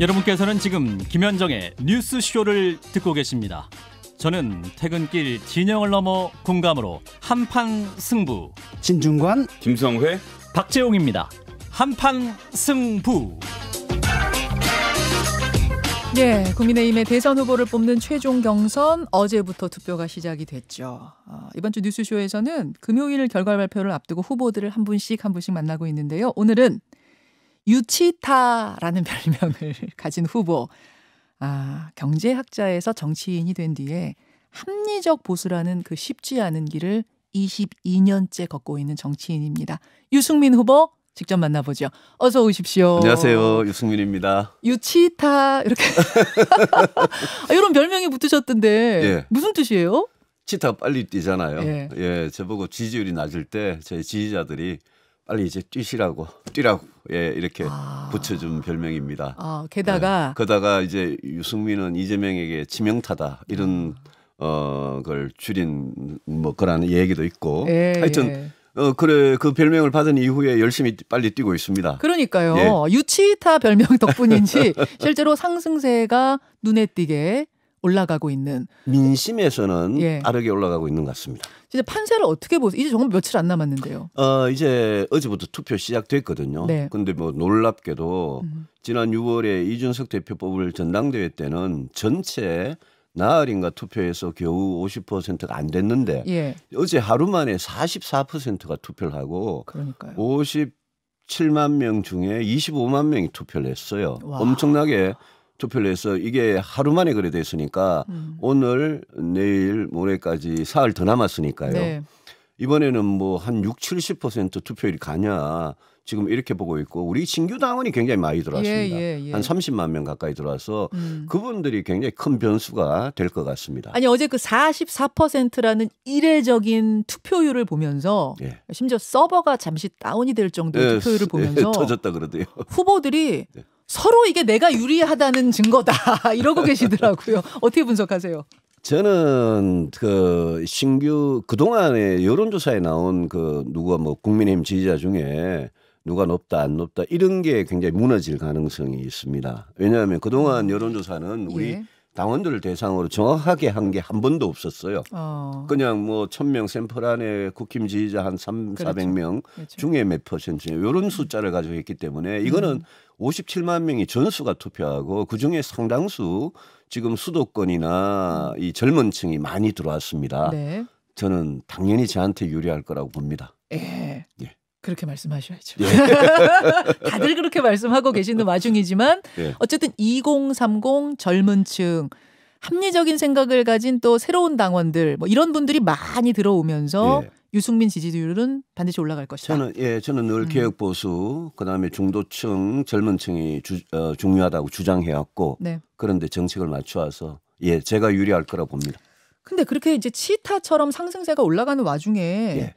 여러분께서는 지금 김현정의 뉴스쇼를 듣고 계십니다. 저는 퇴근길 진영을 넘어 공감으로 한판 승부 진중관 김성회 박재용입니다. 한판 승부 예, 국민의힘의 대선 후보를 뽑는 최종 경선 어제부터 투표가 시작이 됐죠. 어, 이번 주 뉴스쇼에서는 금요일 결과 발표를 앞두고 후보들을 한 분씩 한 분씩 만나고 있는데요. 오늘은 유치타라는 별명을 가진 후보. 아, 경제학자에서 정치인이 된 뒤에 합리적 보수라는 그 쉽지 않은 길을 22년째 걷고 있는 정치인입니다. 유승민 후보 직접 만나보죠. 어서 오십시오. 안녕하세요. 유승민입니다. 유치타 이렇게 아, 이런 별명이 붙으셨던데 예. 무슨 뜻이에요? 치타 빨리 뛰잖아요. 예. 예, 저보고 지지율이 낮을 때 저희 지지자들이 빨리 이제 뛰시라고 뛰라고 예 이렇게 아. 붙여준 별명입니다. 아, 게다가 예, 그다가 이제 유승민은 이재명에게 지명타다 이런 아. 어걸 줄인 뭐그라는 얘기도 있고 예, 예. 하여튼 예. 어 그래 그 별명을 받은 이후에 열심히 빨리 뛰고 있습니다. 그러니까요. 예. 유치타 별명 덕분인지 실제로 상승세가 눈에 띄게 올라가고 있는 민심에서는 예. 빠르게 올라가고 있는 것 같습니다. 진짜 판세를 어떻게 보세요? 이제 정말 며칠 안 남았는데요. 어 이제 어제부터 투표 시작됐거든요. 네. 근데 뭐 놀랍게도 음. 지난 6월에 이준석 대표 뽑을 전당대회 때는 전체 나흘인가 투표해서 겨우 50%가 안 됐는데 예. 어제 하루 만에 44%가 투표를 하고 그러니까요. 57만 명 중에 25만 명이 투표를 했어요. 와. 엄청나게 투표를 해서 이게 하루 만에 그래 됐으니까 음. 오늘 내일 모레까지 사흘 더 남았으니까요. 네. 이번에는 뭐 한 6, 70% 투표율이 가냐 지금 이렇게 보고 있고 우리 신규 당원이 굉장히 많이 들어왔습니다. 예, 예, 예. 한 30만 명 가까이 들어와서 음. 그분들이 굉장히 큰 변수가 될 것 같습니다. 아니 어제 그 44%라는 이례적인 투표율을 보면서 예. 심지어 서버가 잠시 다운이 될 정도의 예, 투표율을 예, 보면서 터졌다 그러대요. 후보들이 서로 이게 내가 유리하다는 증거다 이러고 계시더라고요. 어떻게 분석하세요? 저는 그 신규 그동안에 여론조사에 나온 그 누가 뭐 국민의힘 지지자 중에 누가 높다 안 높다 이런 게 굉장히 무너질 가능성이 있습니다. 왜냐하면 그동안 음. 여론조사는 우리 예. 당원들을 대상으로 정확하게 한 게 한 번도 없었어요. 어. 그냥 뭐천명 샘플 안에 국힘 지지자 한삼 그렇죠. 사백 명 그렇죠. 중에 몇 퍼센트 이런 숫자를 가지고 있기 때문에 이거는 음. 57만 명이 전수가 투표하고 그중에 상당수 지금 수도권이나 음. 이 젊은 층이 많이 들어왔습니다. 네. 저는 당연히 저한테 유리할 거라고 봅니다. 예. 예. 그렇게 말씀하셔야죠. 예. 다들 그렇게 말씀하고 계시는 와중이지만 예. 어쨌든 2030 젊은 층 합리적인 생각을 가진 또 새로운 당원들 뭐 이런 분들이 많이 들어오면서 예. 유승민 지지율은 반드시 올라갈 것이다. 저는 예, 저는 늘 음. 개혁 보수 그다음에 중도층 젊은층이 주, 어, 중요하다고 주장해왔고 네. 그런데 정책을 맞춰와서 예, 제가 유리할 거라 봅니다. 근데 그렇게 이제 치타처럼 상승세가 올라가는 와중에 예.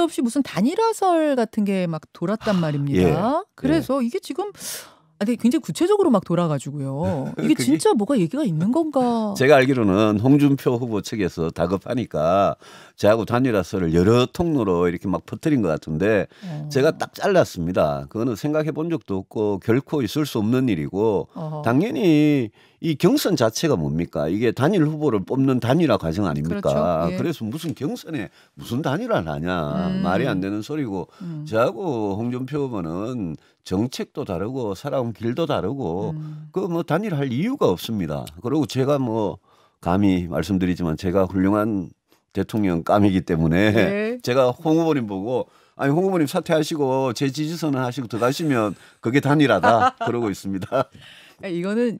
난데없이 무슨 단일화설 같은 게 막 돌았단 아, 말입니다. 예, 그래서 예. 이게 지금 아 되게 굉장히 구체적으로 막 돌아가지고요. 이게 진짜 뭐가 얘기가 있는 건가? 제가 알기로는 홍준표 후보 측에서 다급하니까 저하고 단일화서를 여러 통로로 이렇게 막 퍼뜨린 것 같은데 어. 제가 딱 잘랐습니다. 그거는 생각해 본 적도 없고 결코 있을 수 없는 일이고 어허. 당연히 이 경선 자체가 뭡니까? 이게 단일 후보를 뽑는 단일화 과정 아닙니까? 그렇죠. 예. 그래서 무슨 경선에 무슨 단일화를 하냐 음. 말이 안 되는 소리고 음. 저하고 홍준표 후보는 정책도 다르고 살아온 길도 다르고 음. 그뭐 단일화할 이유가 없습니다. 그리고 제가 뭐 감히 말씀드리지만 제가 훌륭한 대통령 까미기 때문에 네. 제가 홍 후보님 보고 아니 홍 후보님 사퇴하시고 제 지지 선언하시고 들어가시면 그게 단일하다 그러고 있습니다. 이거는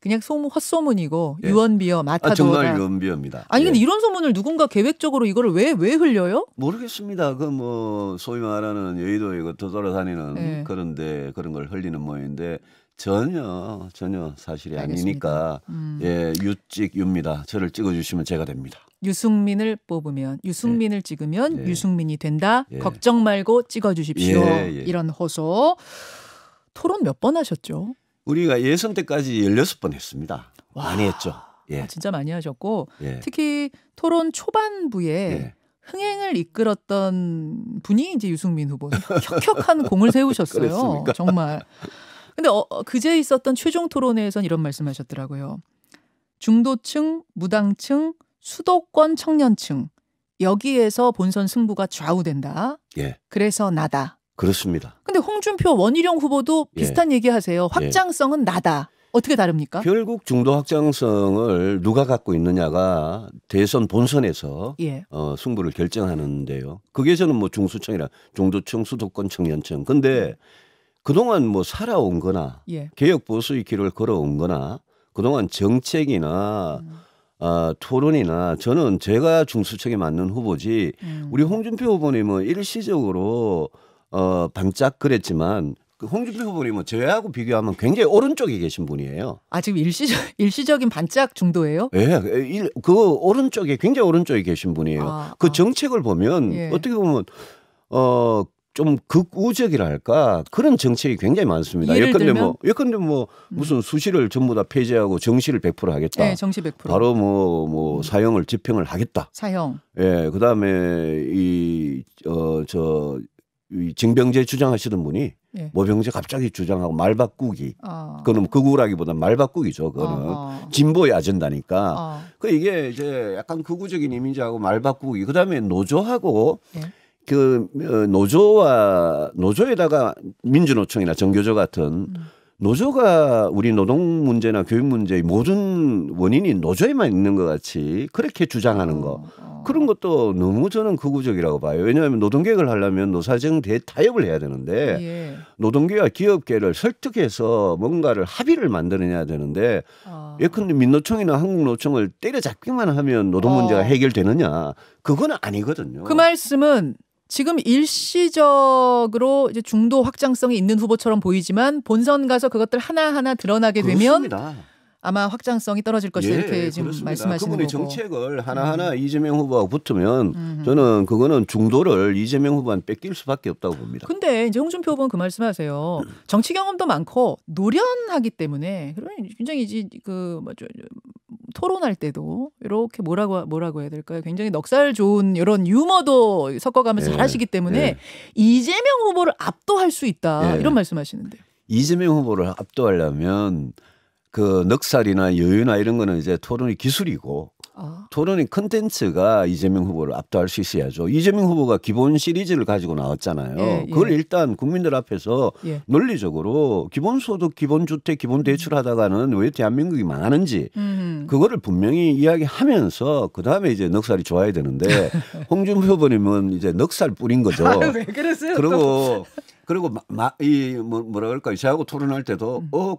그냥 소문 헛소문이고 예. 유언비어 마타도라. 아, 정말 유언비어입니다. 아니 근데 예. 이런 소문을 누군가 계획적으로 이거를 왜 왜 흘려요? 모르겠습니다. 그 뭐 소위 말하는 여의도에 그 돌아다니는 예. 그런데 그런 걸 흘리는 모양인데 전혀 전혀 사실이 알겠습니다. 아니니까 음. 예 유찍 유입니다. 저를 찍어주시면 제가 됩니다. 유승민을 뽑으면 유승민을 네. 찍으면 네. 유승민이 된다. 예. 걱정 말고 찍어 주십시오. 예, 예. 이런 호소. 토론 몇 번 하셨죠? 우리가 예선 때까지 16번 했습니다. 와. 많이 했죠. 예. 아, 진짜 많이 하셨고 예. 특히 토론 초반부에 예. 흥행을 이끌었던 분이 이제 유승민 후보 혁혁한 공을 세우셨어요. 정말. 근데 어, 어, 그제 있었던 최종 토론회에선 이런 말씀하셨더라고요. 중도층, 무당층, 수도권 청년층 여기에서 본선 승부가 좌우된다. 예. 그래서 나다. 그렇습니다. 근데 홍준표 원희룡 후보도 예. 비슷한 예. 얘기하세요. 확장성은 예. 나다. 어떻게 다릅니까? 결국 중도 확장성을 누가 갖고 있느냐가 대선 본선에서 예. 어, 승부를 결정하는데요. 그게 저는 뭐 중수층이라 중도층, 수도권 청년층. 근데 예. 그동안 뭐 살아온 거나 예. 개혁 보수의 길을 걸어온 거나 그동안 정책이나 음. 아, 토론이나 저는 제가 중수층에 맞는 후보지 음. 우리 홍준표 후보님은 일시적으로 어, 반짝 그랬지만 그 홍준표 후보님은 저하고 비교하면 굉장히 오른쪽에 계신 분이에요. 아 지금 일시적 일시적인 반짝 중도예요? 예, 그 오른쪽에 굉장히 오른쪽에 계신 분이에요. 아, 그 아. 정책을 보면 예. 어떻게 보면 어좀 극우적이랄까 그런 정책이 굉장히 많습니다. 예컨대 들면? 뭐 예컨대 뭐, 뭐 음. 무슨 수시를 전부 다 폐지하고 정시를 100% 하겠다. 네, 정시 100%. 바로 뭐뭐 뭐 사형을 집행을 하겠다. 사형. 예, 그다음에 이 어저 이 징병제 주장하시던 분이 예. 모병제 갑자기 주장하고 말 바꾸기. 아. 그거는 극우라기보다 말 바꾸기죠. 그거는 아. 진보에 아젠다니까. 아. 그 이게 이제 약간 극우적인 이미지하고 말 바꾸기. 그다음에 노조하고 예. 그 어, 노조와 노조에다가 민주노총이나 정교조 같은 노조가 우리 노동 문제나 교육 문제의 모든 원인이 노조에만 있는 것 같이 그렇게 주장하는 거 그런 것도 너무 저는 극우적이라고 봐요. 왜냐하면 노동계획을 하려면 노사정 대타협을 해야 되는데 예. 노동계와 기업계를 설득해서 뭔가를 합의를 만들어내야 되는데 예컨대 민노총이나 한국노총을 때려잡기만 하면 노동 문제가 어. 해결되느냐 그건 아니거든요. 그 말씀은 지금 일시적으로 이제 중도 확장성이 있는 후보처럼 보이지만 본선 가서 그것들 하나하나 드러나게 그렇습니다. 되면 아마 확장성이 떨어질 것이다 예, 이렇게 지금 그렇습니다. 말씀하시는 그분이 거고. 정책을 하나하나 음. 이재명 후보하고 붙으면 음흠. 저는 그거는 중도를 이재명 후보한테 뺏길 수밖에 없다고 봅니다. 근데 이제 홍준표 후보는 그 말씀하세요. 정치 경험도 많고 노련하기 때문에 그런 굉장히 이제 그 뭐죠 토론할 때도 이렇게 뭐라고 뭐라고 해야 될까요? 굉장히 넉살 좋은 이런 유머도 섞어가면서 예, 잘하시기 때문에 예. 이재명 후보를 압도할 수 있다 예. 이런 말씀하시는데 이재명 후보를 압도하려면 그 넉살이나 여유나 이런 거는 이제 토론이 기술이고 어. 토론이 컨텐츠가 이재명 후보를 압도할 수 있어야죠. 이재명 후보가 기본 시리즈를 가지고 나왔잖아요. 예, 예. 그걸 일단 국민들 앞에서 예. 논리적으로 기본소득, 기본주택, 기본대출하다가는 왜 대한민국이 망하는지 음흠. 그거를 분명히 이야기하면서 그 다음에 이제 넉살이 좋아야 되는데 홍준표 후보님은 이제 넉살 뿌린 거죠. 아, 왜 그러세요? 그리고 그리고 마, 마, 이 뭐, 뭐라 그럴까 요 저하고 토론할 때도 음. 어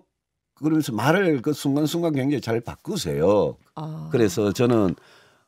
그러면서 말을 그 순간순간 굉장히 잘 바꾸세요. 아. 그래서 저는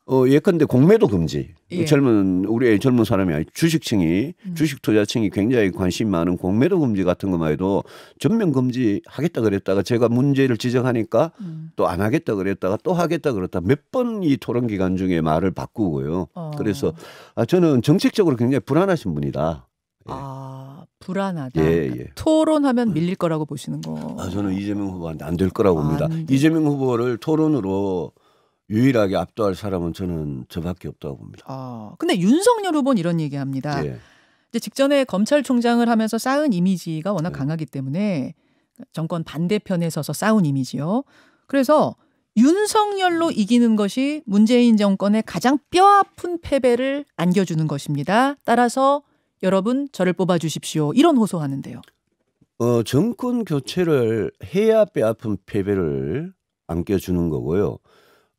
어 예컨대 공매도 금지. 예. 젊은 우리 젊은 사람이 아니 주식층이 음. 주식 투자층이 굉장히 관심 많은 공매도 금지 같은 것만 해도 전면 금지 하겠다 그랬다가 제가 문제를 지적하니까 음. 또안 하겠다 그랬다가 또 하겠다 그랬다 몇 번 이 토론 기간 중에 말을 바꾸고요. 어. 그래서 아 저는 정책적으로 굉장히 불안하신 분이다. 예. 아. 불안하다. 예, 그러니까 예. 토론하면 밀릴 거라고 보시는 거. 아, 저는 이재명 후보한테 안 될 거라고 봅니다. 아, 이재명 후보를 토론으로 유일하게 압도할 사람은 저는 저밖에 없다고 봅니다. 아, 근데 윤석열 후보는 이런 얘기합니다. 예. 이제 직전에 검찰총장을 하면서 쌓은 이미지가 워낙 예. 강하기 때문에 정권 반대편에 서서 쌓은 이미지요. 그래서 윤석열로 이기는 것이 문재인 정권의 가장 뼈아픈 패배를 안겨주는 것입니다. 따라서 여러분 저를 뽑아 주십시오. 이런 호소하는데요. 어, 정권 교체를 해야 뼈아픈 패배를 안겨주는 거고요.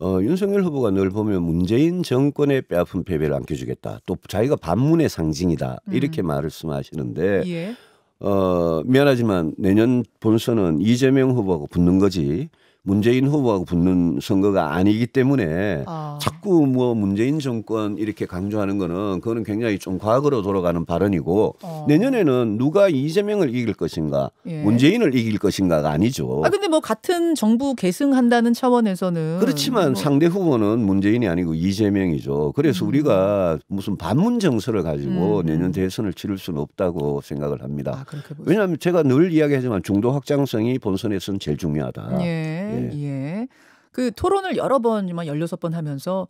어, 윤석열 후보가 늘 보면 문재인 정권의 뼈아픈 패배를 안겨주겠다. 또 자기가 반문의 상징이다. 음. 이렇게 말씀하시는데 예. 어, 미안하지만 내년 본선은 이재명 후보하고 붙는 거지. 문재인 후보하고 붙는 선거가 아니기 때문에 아. 자꾸 뭐 문재인 정권 이렇게 강조하는 거는 그거는 굉장히 좀 과거로 돌아가는 발언이고 어. 내년에는 누가 이재명을 이길 것인가 예. 문재인을 이길 것인가가 아니죠. 아 근데 뭐 같은 정부 계승한다는 차원에서는 그렇지만 뭐. 상대 후보는 문재인이 아니고 이재명이죠. 그래서 음. 우리가 무슨 반문 정서를 가지고 음. 내년 대선을 치를 수는 없다고 생각을 합니다. 아, 왜냐하면 제가 늘 이야기하지만 중도 확장성이 본선에서는 제일 중요하다. 예. 네. 예. 그 토론을 여러 번, 열여섯 번 하면서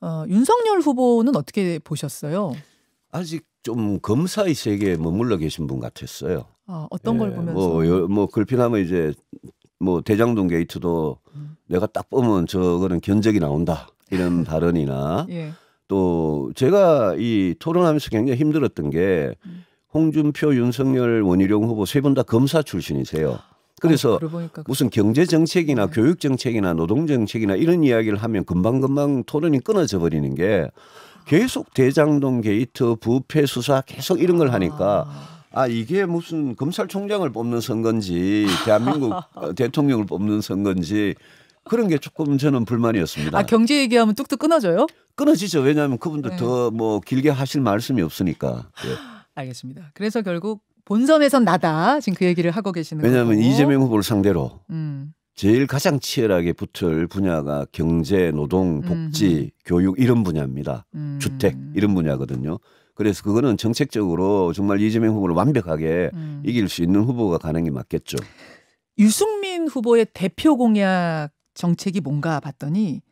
어, 윤석열 후보는 어떻게 보셨어요? 아직 좀 검사의 세계에 머물러 계신 분 같았어요. 아, 어떤 예, 걸 보면서? 뭐, 뭐 글피나면 이제 뭐 대장동 게이트도 음. 내가 딱 보면 저거는 견적이 나온다 이런 발언이나 예. 또 제가 이 토론하면서 굉장히 힘들었던 게 음. 홍준표, 윤석열, 원희룡 후보 세 분 다 검사 출신이세요. 아, 그래서 아, 무슨 경제 정책이나 네. 교육 정책이나 노동 정책이나 이런 이야기를 하면 금방금방 토론이 끊어져 버리는 게 계속 대장동 게이트 부패 수사 계속 이런 걸 하니까 아. 아 이게 무슨 검찰총장을 뽑는 선건지 대한민국 어, 대통령을 뽑는 선건지 그런 게 조금 저는 불만이었습니다. 아 경제 얘기하면 뚝뚝 끊어져요? 끊어지죠. 왜냐하면 그분들 네. 더뭐 길게 하실 말씀이 없으니까. 네. 알겠습니다. 그래서 결국 본선에선 나다. 지금 그 얘기를 하고 계시는 거예요. 왜냐하면 거고. 이재명 후보를 상대로 음. 제일 가장 치열하게 붙을 분야가 경제, 노동, 음. 복지, 음흠. 교육 이런 분야입니다. 음. 주택 이런 분야거든요. 그래서 그거는 정책적으로 정말 이재명 후보를 완벽하게 음. 이길 수 있는 후보가 가는 게 맞겠죠. 유승민 후보의 대표 공약 정책이 뭔가 봤더니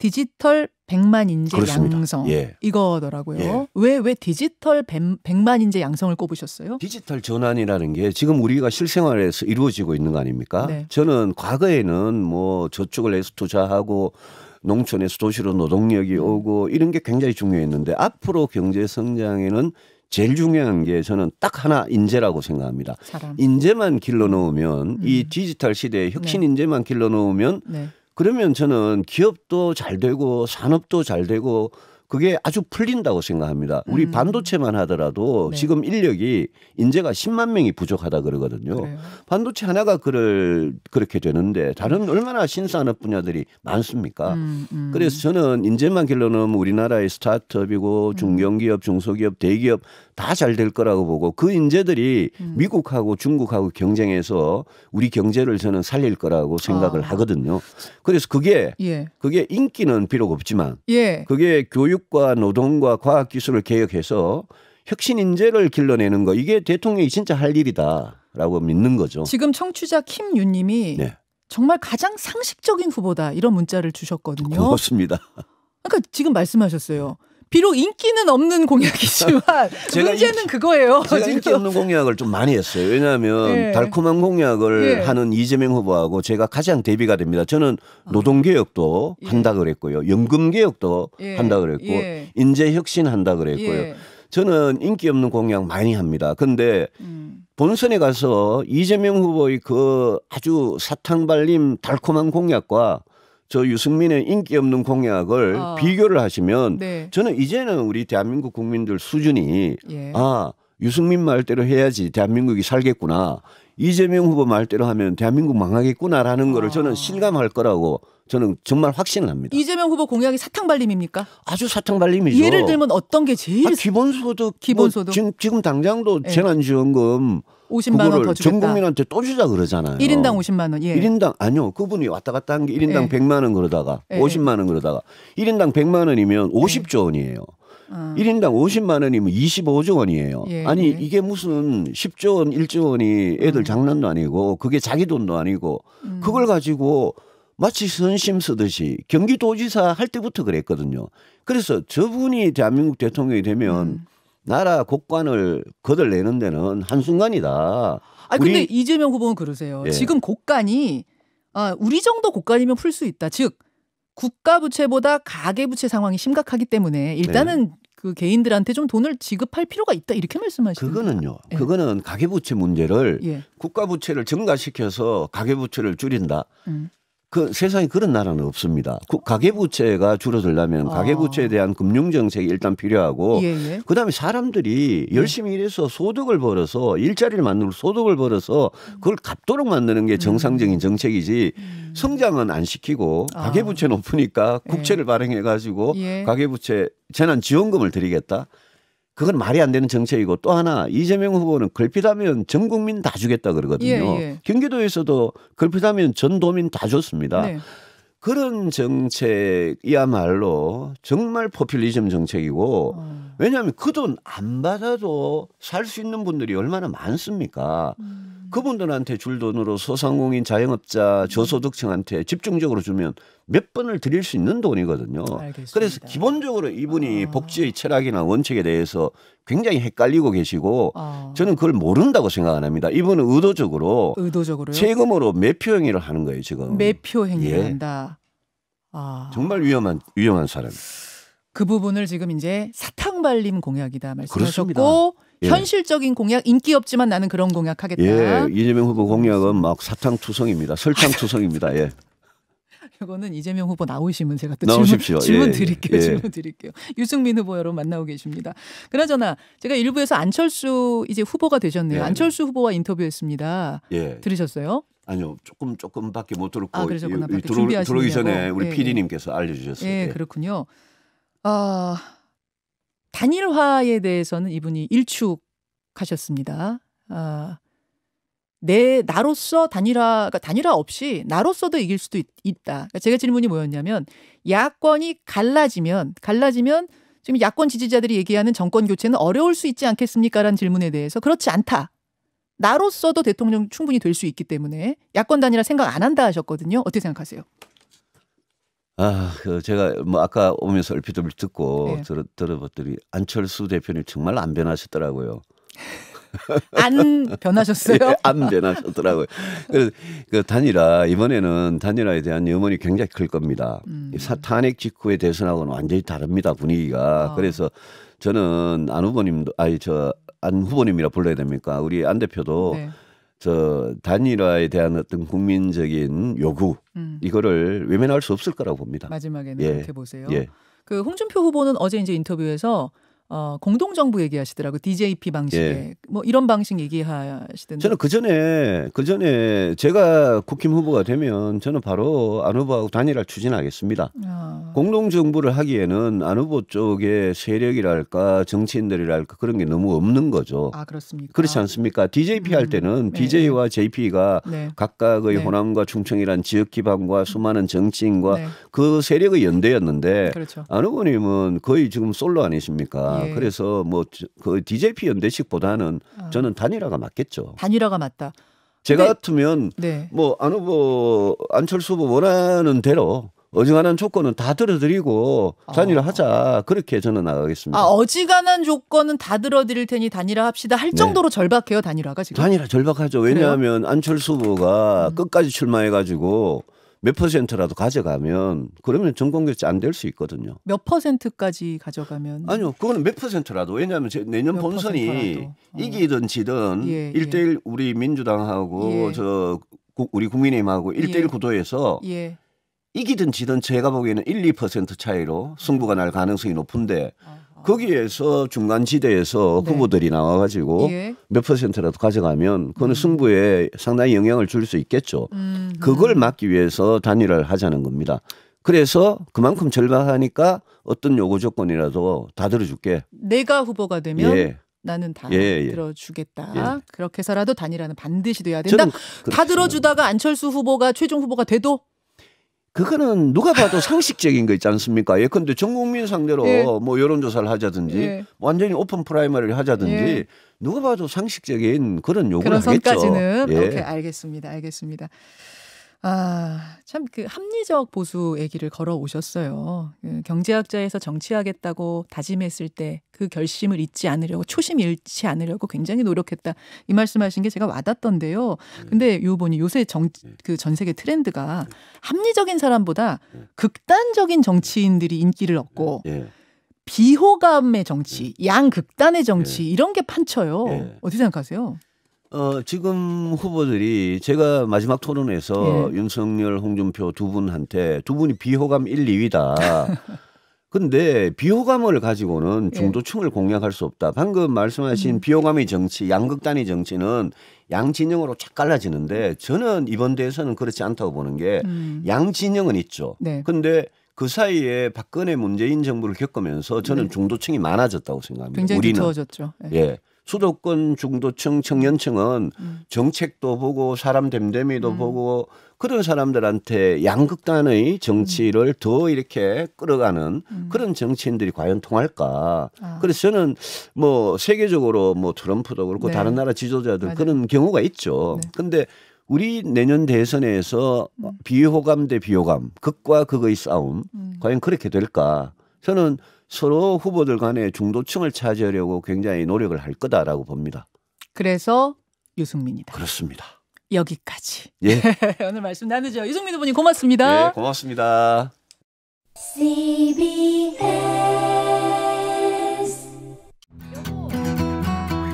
디지털 백만 인재 그렇습니다. 양성 예. 이거더라고요. 예. 왜왜 디지털 백만 인재 양성을 꼽으셨어요? 디지털 전환이라는 게 지금 우리가 실생활에서 이루어지고 있는 거 아닙니까? 네. 저는 과거에는 뭐 저축을 해서 투자하고 농촌에서 도시로 노동력이 음. 오고 이런 게 굉장히 중요했는데 앞으로 경제 성장에는 제일 중요한 게 저는 딱 하나 인재라고 생각합니다. 사람. 인재만 길러 놓으면 음. 이 디지털 시대에 혁신 네. 인재만 길러 놓으면 네. 그러면 저는 기업도 잘 되고 산업도 잘 되고 그게 아주 풀린다고 생각합니다. 우리 음. 반도체만 하더라도 네. 지금 인력이 인재가 10만 명이 부족하다 그러거든요. 그래요. 반도체 하나가 그럴 그렇게 되는데 다른 얼마나 신산업 분야들이 많습니까? 음, 음. 그래서 저는 인재만 길러놓으면 우리나라의 스타트업이고 음. 중견기업, 중소기업, 대기업 다잘될 거라고 보고 그 인재들이 음. 미국하고 중국하고 경쟁해서 우리 경제를 저는 살릴 거라고 생각을 아. 하거든요. 그래서 그게 예. 그게 인기는 비록 없지만 예. 그게 교육과 노동과 과학 기술을 개혁해서 혁신 인재를 길러내는 거 이게 대통령이 진짜 할 일이다라고 믿는 거죠. 지금 청취자 김윤님이 네. 정말 가장 상식적인 후보다 이런 문자를 주셨거든요. 고맙습니다. 그러니까 지금 말씀하셨어요. 비록 인기는 없는 공약이지만 문제는 인기, 그거예요. 제가 지금. 인기 없는 공약을 좀 많이 했어요. 왜냐하면 네. 달콤한 공약을 네. 하는 이재명 후보하고 제가 가장 대비가 됩니다. 저는 노동개혁도 아. 한다 그랬고요. 연금개혁도 예. 한다 그랬고 예. 인재혁신 한다 그랬고요. 저는 인기 없는 공약 많이 합니다. 근데 음. 본선에 가서 이재명 후보의 그 아주 사탕발림 달콤한 공약과 저 유승민의 인기 없는 공약을 어. 비교를 하시면 네. 저는 이제는 우리 대한민국 국민들 수준이 예. 아 유승민 말대로 해야지 대한민국이 살겠구나 이재명 후보 말대로 하면 대한민국 망하겠구나라는 아. 거를 어. 저는 실감할 거라고 저는 정말 확신을 합니다. 이재명 후보 공약이 사탕 발림입니까? 아주 사탕 발림이죠. 예를 들면 어떤 게 제일 아, 기본소득 뭐 기본소득 뭐 지금, 지금 당장도 네. 재난지원금 50만 원더 주겠다. 전 국민한테 또 주자 그러잖아요. 1인당 50만 원. 예. 1인당 아니요. 그분이 왔다 갔다 한 게 1인당 예. 100만 원 그러다가 예. 50만 원 그러다가 1인당 100만 원이면 50조 예. 원이에요. 아. 1인당 50만 원이면 25조 원이에요. 예, 아니 예. 이게 무슨 10조 원, 1조 원이 애들 음. 장난도 아니고 그게 자기 돈도 아니고 음. 그걸 가지고 마치 선심 쓰듯이 경기도지사 할 때부터 그랬거든요. 그래서 저분이 대한민국 대통령이 되면 음. 나라 국관을 거들내는 데는 한순간이다. 아 근데 이재명 후보는 그러세요. 예. 지금 국간이 아, 우리 정도 국간이면 풀 수 있다. 즉 국가 부채보다 가계 부채 상황이 심각하기 때문에 일단은 네. 그 개인들한테 좀 돈을 지급할 필요가 있다 이렇게 말씀하시는 그거는요. 예. 그거는 가계 부채 문제를 예. 국가 부채를 증가시켜서 가계 부채를 줄인다. 음. 그 세상에 그런 나라는 없습니다. 그 가계부채가 줄어들려면 아. 가계부채에 대한 금융정책이 일단 필요하고 예, 예. 그다음에 사람들이 열심히 일해서 소득을 벌어서 일자리를 만들고 소득을 벌어서 그걸 갚도록 만드는 게 정상적인 음. 정책이지 음. 성장은 안 시키고 아. 가계부채 높으니까 예. 국채를 발행해 가지고 예. 가계부채 재난지원금을 드리겠다. 그건 말이 안 되는 정책이고 또 하나 이재명 후보는 걸핏하면 전 국민 다 주겠다 그러거든요. 예, 예. 경기도에서도 걸핏하면 전 도민 다 줬습니다. 네. 그런 정책이야말로 정말 포퓰리즘 정책이고 어. 왜냐하면 그 돈 안 받아도 살 수 있는 분들이 얼마나 많습니까? 음. 그분들한테 줄 돈으로 소상공인 자영업자 저소득층한테 집중적으로 주면 몇 번을 드릴 수 있는 돈이거든요. 알겠습니다. 그래서 기본적으로 이분이 아. 복지의 철학이나 원칙에 대해서 굉장히 헷갈리고 계시고 아. 저는 그걸 모른다고 생각 안 합니다. 이분은 의도적으로 의도적으로요? 세금으로 매표 행위를 하는 거예요 지금. 매표 행위를 예. 한다. 아. 정말 위험한 위험한 사람. 그 부분을 지금 이제 사탕 발림 공약이다 말씀하셨고. 그렇습니다. 예. 현실적인 공약, 인기 없지만 나는 그런 공약 하겠다. 예, 이재명 후보 공약은 막 사탕 투성입니다. 설탕 투성입니다. 예. 이거는 이재명 후보 나오시면 제가 또 나오십시오. 예, 질문, 질문 예, 드릴게요. 예. 질문 드릴게요. 유승민 후보 여러분 만나고 계십니다. 그나저나 제가 일부에서 안철수 이제 후보가 되셨네요. 예. 안철수 후보와 인터뷰했습니다. 예. 들으셨어요? 아니요. 조금 조금밖에 못 들었고 아, 그러셨구나. 들어, 들어오기 전에 우리 예. PD님께서 알려주셨어요. 예, 그렇군요. 아... 어... 단일화에 대해서는 이분이 일축하셨습니다. 아, 내 나로서 단일화 그러니까 단일화 없이 나로서도 이길 수도 있, 다 그러니까 제가 질문이 뭐였냐면 야권이 갈라지면 갈라지면 지금 야권 지지자들이 얘기하는 정권 교체는 어려울 수 있지 않겠습니까라는 질문에 대해서 그렇지 않다. 나로서도 대통령 충분히 될 수 있기 때문에 야권 단일화 생각 안 한다 하셨거든요. 어떻게 생각하세요? 아, 그 제가 뭐 아까 오면서 얼핏 얼 듣고 네. 들어, 들어봤더니 안철수 대표님 정말 안 변하셨더라고요. 안 변하셨어요? 예, 안 변하셨더라고요. 그그 단일화 이번에는 단일화에 대한 염원이 굉장히 클 겁니다. 음. 사, 탄핵 직후의 대선하고는 완전히 다릅니다 분위기가. 아. 그래서 저는 안 후보님도 아니 저 안 후보님이라 불러야 됩니까? 우리 안 대표도. 네. 저 단일화에 대한 어떤 국민적인 요구 음. 이거를 외면할 수 없을 거라고 봅니다. 마지막에는 예. 그렇게 보세요. 예. 그 홍준표 후보는 어제 이제 인터뷰에서 어, 공동정부 얘기하시더라고 DJP 방식에 예. 뭐 이런 방식 얘기하시던데 저는 그 전에 그 전에 제가 국힘 후보가 되면 저는 바로 안 후보하고 단일화를 추진하겠습니다. 아. 공동정부를 하기에는 안 후보 쪽의 세력이랄까 정치인들이랄까 그런 게 너무 없는 거죠. 아 그렇습니까? 그렇지 않습니까? DJP 음. 할 때는 네. DJ와 JP가 네. 각각의 네. 호남과 충청이란 지역 기반과 수많은 정치인과 네. 그 세력의 연대였는데 그렇죠. 안 후보님은 거의 지금 솔로 아니십니까? 예. 그래서 뭐 그 DJP 연대식보다는 아. 저는 단일화가 맞겠죠. 단일화가 맞다. 제가 근데, 같으면 네. 뭐안 후보 안철수 후보 원하는 대로 어지간한 조건은 다 들어드리고 아. 단일화하자 어. 그렇게 저는 나가겠습니다. 아 어지간한 조건은 다 들어드릴 테니 단일화합시다 할 네. 정도로 네. 절박해요 단일화가 지금. 단일화 절박하죠. 왜냐하면 그래요? 안철수 후보가 음. 끝까지 출마해가지고 몇 퍼센트라도 가져가면 그러면 전공 교체 안 될 수 있거든요. 몇 퍼센트까지 가져가면 아니요. 그거는 몇 퍼센트라도 왜냐하면 내년 본선이 퍼 어. 이기든 지든 예, 1대1 예. 우리 민주당하고 예. 저 우리 국민의힘하고 1대1 예. 구도에서 예. 이기든 지든 제가 보기에는 1, 2% 퍼센트 차이로 승부가 날 가능성이 높은데 아. 거기에서 중간지대에서 네. 후보들이 나와가지고 예. 몇 퍼센트라도 가져가면 그는 음. 승부에 상당히 영향을 줄 수 있겠죠. 음. 그걸 막기 위해서 단일화를 하자는 겁니다. 그래서 그만큼 절박하니까 어떤 요구 조건이라도 다 들어줄게. 내가 후보가 되면 예. 나는 다 예, 예. 들어주겠다. 예. 그렇게 서라도 단일화는 반드시 돼야 된다. 다 들어주다가 안철수 후보가 최종 후보가 돼도 그거는 누가 봐도 상식적인 거 있지 않습니까? 예컨대 전 국민 상대로 예. 뭐 여론조사를 하자든지 예. 완전히 오픈 프라이머리를 하자든지 예. 누가 봐도 상식적인 그런 요구를 하겠죠. 그런 선까지는 예. 오케이 알겠습니다. 알겠습니다. 아, 참 그 합리적 보수 얘기를 걸어 오셨어요. 그 경제학자에서 정치하겠다고 다짐했을 때 그 결심을 잊지 않으려고 초심 잃지 않으려고 굉장히 노력했다. 이 말씀하신 게 제가 와닿던데요. 음. 근데 요 보니 요새 정그전 음. 세계 트렌드가 음. 합리적인 사람보다 극단적인 정치인들이 인기를 얻고 예. 비호감의 정치, 양극단의 정치 예. 이런 게 판쳐요. 예. 어떻게 생각하세요? 어, 지금 후보들이 제가 마지막 토론에서 예. 윤석열, 홍준표 두 분한테 두 분이 비호감 1, 2위다. 근데 비호감을 가지고는 예. 중도층을 예. 공략할 수 없다. 방금 말씀하신 음. 비호감의 정치, 양극단의 정치는 양진영으로 착 갈라지는데 저는 이번 대회에서는 그렇지 않다고 보는 게 음. 양진영은 있죠. 네. 근데 그 사이에 박근혜 문재인 정부를 겪으면서 저는 네. 중도층이 많아졌다고 생각합니다. 굉장히 우리는. 두졌죠 네. 예. 예. 수도권 중도층 청년층은 음. 음. 정책도 보고 사람 됨됨이도 음. 보고 그런 사람들한테 양극단의 정치를 음. 더 이렇게 끌어가는 음. 그런 정치인들이 과연 통할까? 아. 그래서 저는 뭐 세계적으로 뭐 트럼프도 그렇고 네. 다른 나라 지도자들 맞아요. 그런 경우가 있죠. 네. 근데 우리 내년 대선에서 음. 비호감 대 비호감, 극과 극의 싸움 과연 그렇게 될까? 저는 서로 후보들 간의 중도층을 차지하려고 굉장히 노력을 할 거다라고 봅니다. 그래서 유승민이다. 그렇습니다. 여기까지. 예. 오늘 말씀 나누죠. 유승민 후보님 고맙습니다. 예, 고맙습니다. CBS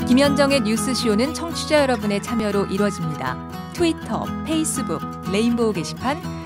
김현정의 뉴스쇼는 청취자 여러분의 참여로 이루어집니다. 트위터, 페이스북, 레인보우 게시판